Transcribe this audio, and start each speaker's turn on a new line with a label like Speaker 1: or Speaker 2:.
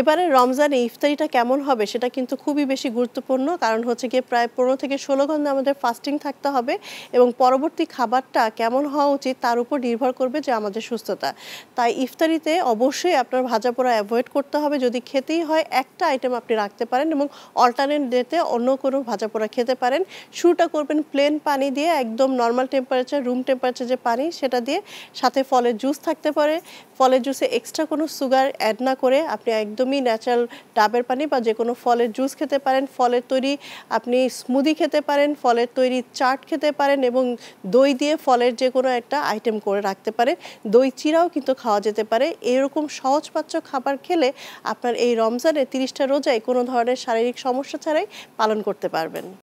Speaker 1: এবারে রমজানে ইফতারিটা কেমন হবে সেটা কিন্তু খুবই বেশি গুরুত্বপূর্ণ কারণ হচ্ছে গিয়ে প্রায় পনেরো থেকে ষোলো ঘন্টা আমাদের ফাস্টিং থাকতে হবে এবং পরবর্তী খাবারটা কেমন হওয়া উচিত তার উপর নির্ভর করবে যে আমাদের সুস্থতা তাই ইফতারিতে অবশ্যই আপনার ভাজা পোড়া অ্যাভয়েড করতে হবে যদি খেতেই হয় একটা আইটেম আপনি রাখতে পারেন এবং অল্টারনেট ডেতে অন্য কোনো ভাজা পোড়া খেতে পারেন শুরুটা করবেন প্লেন পানি দিয়ে একদম নর্মাল টেম্পারেচার রুম টেম্পারেচার যে পানি সেটা দিয়ে সাথে ফলের জুস থাকতে পারে ফলের জুসে এক্সট্রা কোনো সুগার অ্যাড না করে আপনি একদম একদমই ন্যাচারাল ডাবের পানি বা যে কোনো ফলের জুস খেতে পারেন ফলের তৈরি আপনি স্মুদি খেতে পারেন ফলের তৈরি চাট খেতে পারেন এবং দই দিয়ে ফলের যে কোনো একটা আইটেম করে রাখতে পারে দই চিরাও কিন্তু খাওয়া যেতে পারে এরকম সহজপাচ্য খাবার খেলে আপনার এই রমজানে তিরিশটা রোজায় কোনো ধরনের শারীরিক সমস্যা ছাড়াই পালন করতে পারবেন